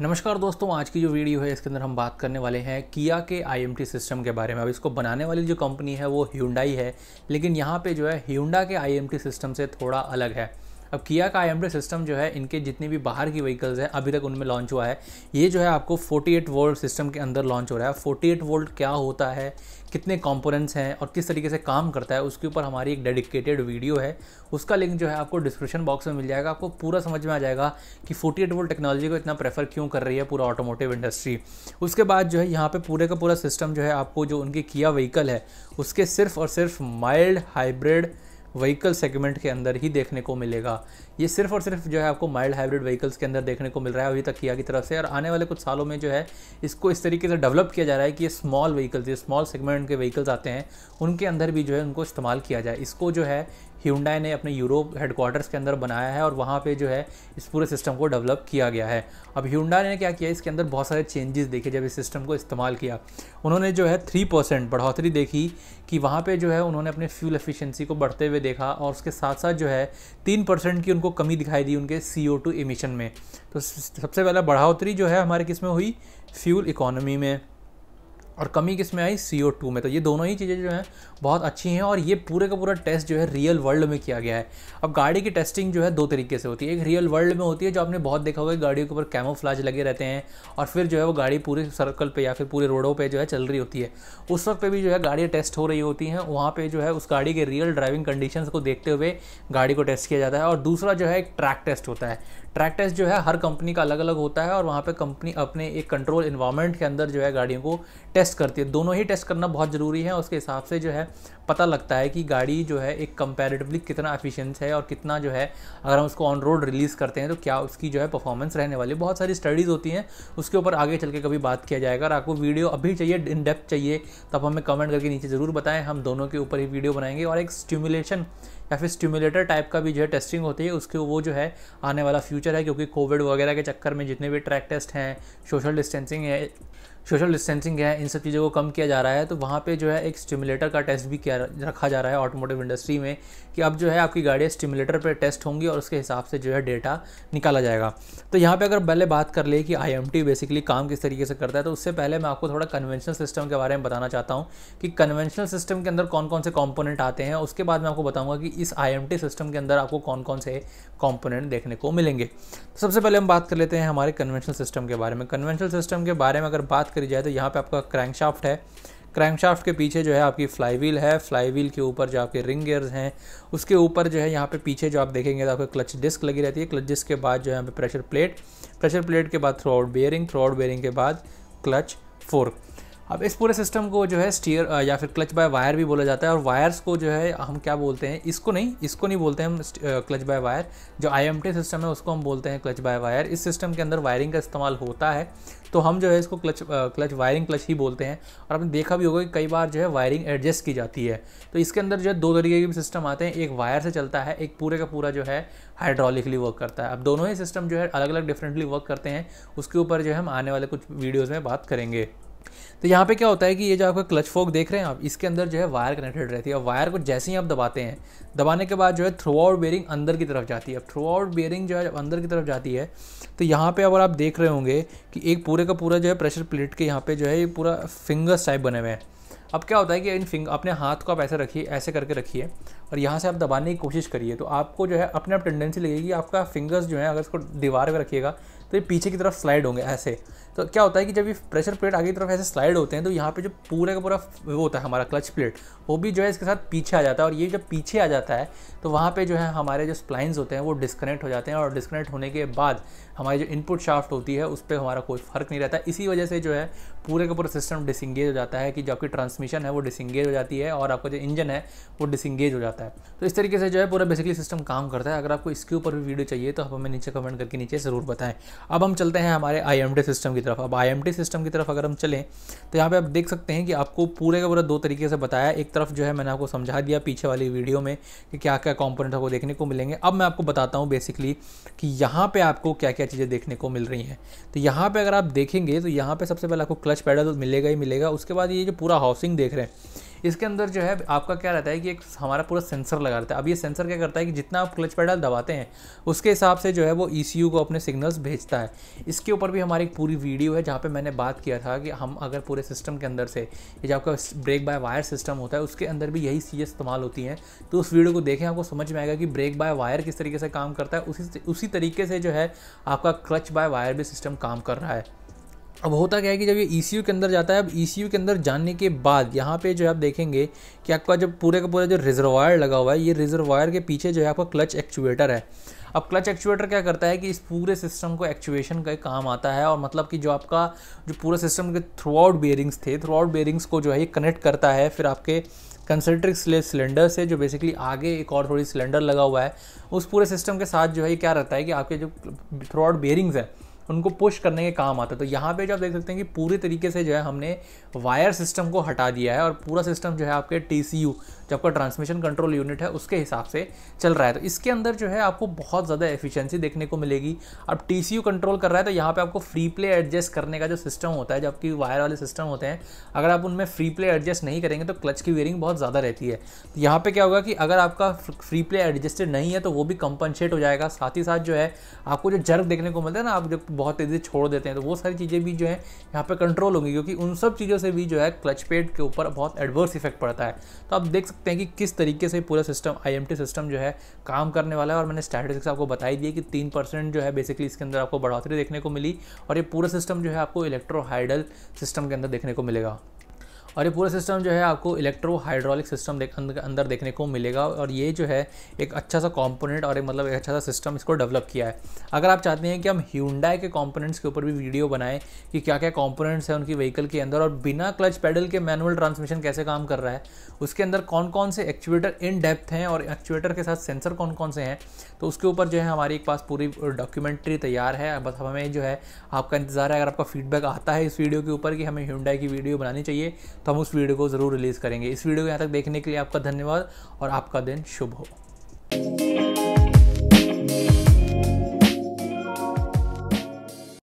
नमस्कार दोस्तों आज की जो वीडियो है इसके अंदर हम बात करने वाले हैं किया के आईएमटी सिस्टम के बारे में अब इसको बनाने वाली जो कंपनी है वो ह्यूंडाई है लेकिन यहाँ पे जो है ह्यूंडा के आईएमटी सिस्टम से थोड़ा अलग है अब किया का आई सिस्टम जो है इनके जितनी भी बाहर की व्हीकल्स हैं अभी तक उनमें लॉन्च हुआ है ये जो है आपको 48 वोल्ट सिस्टम के अंदर लॉन्च हो रहा है 48 वोल्ट क्या होता है कितने कंपोनेंट्स हैं और किस तरीके से काम करता है उसके ऊपर हमारी एक डेडिकेटेड वीडियो है उसका लिंक जो है आपको डिस्क्रिप्शन बॉक्स में मिल जाएगा आपको पूरा समझ में आ जाएगा कि 48 वोल्ट टेक्नोलॉजी को इतना प्रेफर क्यों कर रही है पूरा ऑटोमोटिव इंडस्ट्री उसके बाद जो है यहाँ पर पूरे का पूरा सिस्टम जो है आपको जो उनकी किया व्हीकल है उसके सिर्फ और सिर्फ माइल्ड हाइब्रिड व्हीकल सेगमेंट के अंदर ही देखने को मिलेगा ये सिर्फ और सिर्फ जो है आपको माइल्ड हाइब्रिड व्हीकल्स के अंदर देखने को मिल रहा है अभी तक किया की तरफ से और आने वाले कुछ सालों में जो है इसको इस तरीके से डेवलप किया जा रहा है कि ये स्मॉल व्हीकल्स ये स्मॉल सेगमेंट के व्हीकल्स आते हैं उनके अंदर भी जो है उनको इस्तेमाल किया जाए इसको जो है ह्यूंडाई ने अपने यूरोप हेडक्वार्टर्स के अंदर बनाया है और वहाँ पे जो है इस पूरे सिस्टम को डेवलप किया गया है अब ह्यूंडाई ने क्या किया इसके अंदर बहुत सारे चेंजेस देखे जब इस सिस्टम को इस्तेमाल किया उन्होंने जो है थ्री परसेंट बढ़ोतरी देखी कि वहाँ पर जो है उन्होंने अपने फ्यूल एफिशिएंसी को बढ़ते हुए देखा और उसके साथ साथ जो है तीन परसेंट की उनको कमी दिखाई दी उनके सी ओ टू एमिशन में तो सबसे पहला बढ़ोतरी जो है हमारे किस में हुई फ्यूल इकोनॉमी में और कमी किस में आई सी में तो ये दोनों ही चीज़ें जो हैं बहुत अच्छी हैं और ये पूरे का पूरा टेस्ट जो है रियल वर्ल्ड में किया गया है अब गाड़ी की टेस्टिंग जो है दो तरीके से होती है एक रियल वर्ल्ड में होती है जो आपने बहुत देखा होगा गाड़ियों के ऊपर कैमोफ्लाज लगे रहते हैं और फिर जो है वो गाड़ी पूरे सर्कल पर या फिर पूरे रोडों पर जो है चल रही होती है उस वक्त पर भी जो है गाड़ियाँ टेस्ट हो रही होती हैं वहाँ पर जो है उस गाड़ी के रियल ड्राइविंग कंडीशन को देखते हुए गाड़ी को टेस्ट किया जाता है और दूसरा जो है एक ट्रैक टेस्ट होता है ट्रैक टेस्ट जो है हर कंपनी का अलग अलग होता है और वहाँ पे कंपनी अपने एक कंट्रोल इन्वायरमेंट के अंदर जो है गाड़ियों को टेस्ट करती है दोनों ही टेस्ट करना बहुत ज़रूरी है उसके हिसाब से जो है पता लगता है कि गाड़ी जो है एक कंपेरेटिवली कितना एफिशिएंस है और कितना जो है अगर हम उसको ऑन रोड रिलीज़ करते हैं तो क्या उसकी जो है परफॉर्मेंस रहने वाली बहुत सारी स्टडीज़ होती हैं उसके ऊपर आगे चल के कभी बात किया जाएगा और आपको वीडियो अभी चाहिए इन डेप्थ चाहिए तो आप हमें कमेंट करके नीचे ज़रूर बताएं हम दोनों के ऊपर ही वीडियो बनाएंगे और एक स्टिमुलेशन या फिर स्टिमुलेटर टाइप का भी जो है टेस्टिंग होती है उसके वो जो है आने वाला फ्यूचर फ्यूचर है क्योंकि कोविड वगैरह के चक्कर में जितने भी ट्रैक टेस्ट हैं सोशल डिस्टेंसिंग है सोशल डिस्टेंसिंग है इन सब चीज़ों को कम किया जा रहा है तो वहाँ पे जो है एक स्टिमुलेटर का टेस्ट भी किया रखा जा रहा है ऑटोमोटिव इंडस्ट्री में कि अब जो है आपकी गाड़ियाँ स्टिमुलेटर पर टेस्ट होंगी और उसके हिसाब से जो है डेटा निकाला जाएगा तो यहाँ पर अगर पहले बात कर ले कि आई बेसिकली काम किस तरीके से करता है तो उससे पहले मैं आपको थोड़ा कन्वेंशनल सिस्टम के बारे में बताना चाहता हूँ कि कन्वेंशनल सिस्टम के अंदर कौन कौन से कॉम्पोनेंट आते हैं उसके बाद मैं आपको बताऊँगा कि इस आई सिस्टम के अंदर आपको कौन कौन से कॉम्पोनेंट देखने को मिलेंगे तो सबसे पहले हम बात कर लेते हैं हमारे कन्वेंशनल सिस्टम के बारे में कन्वेंशनल सिस्टम के बारे में अगर बात करी जाए तो यहाँ पे आपका क्रैंकशाफ्ट है क्रैंकशाफ्ट के पीछे जो है आपकी व्हील है फ्लाईवील के ऊपर जो आपके रिंग गेयर्स हैं उसके ऊपर जो है यहाँ पे पीछे जो आप देखेंगे तो आपके क्लच डिस्क लगी रहती है क्लच डिस्क के बाद जो है यहाँ पे प्रेशर प्लेट प्रेशर प्लेट के बाद throw out bearing throw out bearing के बाद क्लच फोर्क अब इस पूरे सिस्टम को जो है स्टीयर या फिर क्लच बाय वायर भी बोला जाता है और वायर्स को जो है हम क्या बोलते हैं इसको नहीं इसको नहीं बोलते हम क्लच बाय वायर जो आई सिस्टम है उसको हम बोलते हैं क्लच बाय वायर इस सिस्टम के अंदर वायरिंग का इस्तेमाल होता है तो हम जो है इसको क्लच क्लच वायरिंग क्लच ही बोलते हैं और आपने देखा भी होगा कि कई बार जो है वायरिंग एडजस्ट की जाती है तो इसके अंदर जो है दो तरीके के भी सिस्टम आते हैं एक वायर से चलता है एक पूरे का पूरा जो है हाइड्रोलिकली वर्क करता है अब दोनों ही सिस्टम जो है अलग अलग डिफरेंटली वर्क करते हैं उसके ऊपर जो है हम आने वाले कुछ वीडियोज़ में बात करेंगे तो यहाँ पे क्या होता है कि ये जो आपका क्लच फोक देख रहे हैं आप इसके अंदर जो है वायर कनेक्टेड रहती है और वायर को जैसे ही आप दबाते हैं दबाने के बाद जो है थ्रू आउट बेयरिंग अंदर की तरफ जाती है अब थ्रू आउट बेयरिंग जो है जब अंदर की तरफ जाती है तो यहाँ पे अगर आप देख रहे होंगे कि एक पूरे का पूरा जो है प्रेशर प्लेट के यहाँ पे जो है ये पूरा फिंगर्स टाइप बने हुए हैं अब क्या होता है कि इन फिंग अपने हाथ को आप ऐसे रखिए ऐसे करके रखिए और यहाँ से आप दबाने की कोशिश करिए तो आपको जो है अपने आप टेंडेंसी लगेगी आपका फिंगर्स जो है अगर इसको दीवार पर रखिएगा तो ये पीछे की तरफ स्लाइड होंगे ऐसे तो क्या होता है कि जब ये प्रेशर प्लेट आगे की तरफ ऐसे स्लाइड होते हैं तो यहाँ पे जो पूरे का पूरा वो होता है हमारा क्लच प्लेट वो भी जो है इसके साथ पीछे आ जाता है और ये जब पीछे आ जाता है तो वहाँ पे जो है हमारे जो स्प्लाइंस होते हैं वो डिस्कनेक्ट हो जाते हैं और डिस्कनेक्ट होने के बाद हमारी जो इनपुट शाफ्ट होती है उस पर हमारा कोई फ़र्क नहीं रहता इसी वजह से जो है पूरे का पूरा सिस्टम डिसंगेज हो जाता है कि जो आपकी ट्रांसमिशन है वो डिसंगेज हो जाती है और आपका जो इंजन है वो डिसंगेज हो जाता है तो इस तरीके से जो है पूरा बेसिकली सिस्टम काम करता है अगर आपको इसके ऊपर भी वीडियो चाहिए तो आप हमें नीचे कमेंट करके नीचे ज़रूर बताएँ अब हम चलते हैं हमारे आई सिस्टम की तरफ अब आई सिस्टम की तरफ अगर हम चलें तो यहाँ पर आप देख सकते हैं कि आपको पूरे का पूरा दो तरीके से बताया एक तरफ जो है मैंने आपको समझा दिया पीछे वाली वीडियो में कि क्या क्या कॉम्पोनेंट आपको देखने को मिलेंगे अब मैं आपको बताता हूँ बेसिकली कि यहाँ पर आपको क्या क्या चीज़ें देखने को मिल रही हैं तो यहाँ पर अगर आप देखेंगे तो यहाँ पर सबसे पहले आपको क्लच पैडल मिलेगा ही मिलेगा उसके बाद ये जो पूरा हाउसिंग देख रहे हैं इसके अंदर जो है आपका क्या रहता है कि एक हमारा पूरा सेंसर लगा रहता है अब ये सेंसर क्या करता है कि जितना आप क्लच पैडल दबाते हैं उसके हिसाब से जो है वो ई को अपने सिग्नल्स भेजता है इसके ऊपर भी हमारी एक पूरी वीडियो है जहाँ पर मैंने बात किया था कि हम अगर पूरे सिस्टम के अंदर से ये जो आपका ब्रेक बाय वायर सिस्टम होता है उसके अंदर भी यही चीज़ें इस्तेमाल होती हैं तो उस वीडियो को देखें आपको समझ में आएगा कि ब्रेक बाय वायर किस तरीके से काम करता है उसी उसी तरीके से जो है आपका क्लच बाय वायर भी सिस्टम काम कर रहा है अब होता क्या है कि जब ये ई e के अंदर जाता है अब ई e के अंदर जाने के बाद यहाँ पे जो आप देखेंगे कि आपका जो पूरे का पूरा जो रिजर्वायर लगा हुआ है ये रिजर्वायर के पीछे जो है आपका क्लच एक्चुएटर है अब क्लच एक्चुएटर क्या करता है कि इस पूरे सिस्टम को एक्चुएशन का काम आता है और मतलब कि जो आपका जो पूरा सिस्टम के थ्रू आउट बेयरिंग्स थे थ्रू आउट बेयरिंग्स को जो है ये कनेक्ट करता है फिर आपके कंसल्ट्रिक सिलेंडर से जो बेसिकली आगे एक और थोड़ी सिलेंडर लगा हुआ है उस पूरे सिस्टम के साथ जो है ये क्या रहता है कि आपके जो थ्रू आउट बेयरिंग्स हैं उनको पुश करने के काम आता है तो यहाँ पे जो आप देख सकते हैं कि पूरे तरीके से जो है हमने वायर सिस्टम को हटा दिया है और पूरा सिस्टम जो है आपके टी जो आपका ट्रांसमिशन कंट्रोल यूनिट है उसके हिसाब से चल रहा है तो इसके अंदर जो है आपको बहुत ज़्यादा एफिशिएंसी देखने को मिलेगी अब टी कंट्रोल कर रहा है तो यहाँ पर आपको फ्री प्ले एडजस्ट करने का जो सिस्टम होता है जो आपकी वायर वाले सिस्टम होते हैं अगर आप उनमें फ्री प्ले एडजस्ट नहीं करेंगे तो क्लच की वेयरिंग बहुत ज़्यादा रहती है तो यहाँ पर क्या होगा कि अगर आपका फ्री प्ले एडजस्टेड नहीं है तो वो भी कंपनसेट हो जाएगा साथ ही साथ जो है आपको जो जर्क देखने को मिलता है ना आप जब बहुत तेज़ी छोड़ देते हैं तो वो सारी चीज़ें भी जो है यहाँ पर कंट्रोल होंगी क्योंकि उन सब चीज़ों से भी जो है क्लच पेड के ऊपर बहुत एडवर्स इफेक्ट पड़ता है तो आप देख सकते सकते हैं कि किस तरीके से पूरा सिस्टम आई सिस्टम जो है काम करने वाला है और मैंने स्टैटिस्टिक्स आपको बताई दिए कि तीन परसेंट जो है बेसिकली इसके अंदर आपको बढ़ोतरी देखने को मिली और ये पूरा सिस्टम जो है आपको इलेक्ट्रोहाइडल सिस्टम के अंदर देखने को मिलेगा और ये पूरा सिस्टम जो है आपको इलेक्ट्रो हाइड्रोलिक सिस्टम देख, अंदर देखने को मिलेगा और ये जो है एक अच्छा सा कॉम्पोनेंट और एक मतलब एक अच्छा सा सिस्टम इसको डेवलप किया है अगर आप चाहते हैं कि हम ह्यूंडाई के कॉम्पोनेंट्स के ऊपर भी वीडियो बनाएं कि क्या क्या कॉम्पोनेंट्स हैं उनकी व्हीकल के अंदर और बिना क्लच पैडल के मैनुअल ट्रांसमिशन कैसे काम कर रहा है उसके अंदर कौन कौन से एक्चुएटर इन डेप्थ हैं और एक्चुएटर के साथ सेंसर कौन कौन से हैं तो उसके ऊपर जो है हमारे पास पूरी डॉक्यूमेंट्री तैयार है बस हमें जो है आपका इंतज़ार है अगर आपका फीडबैक आता है इस वीडियो के ऊपर कि हमें ह्यूंडाई की वीडियो बनानी चाहिए तो हम उस वीडियो को ज़रूर रिलीज़ करेंगे इस वीडियो को यहाँ तक देखने के लिए आपका धन्यवाद और आपका दिन शुभ हो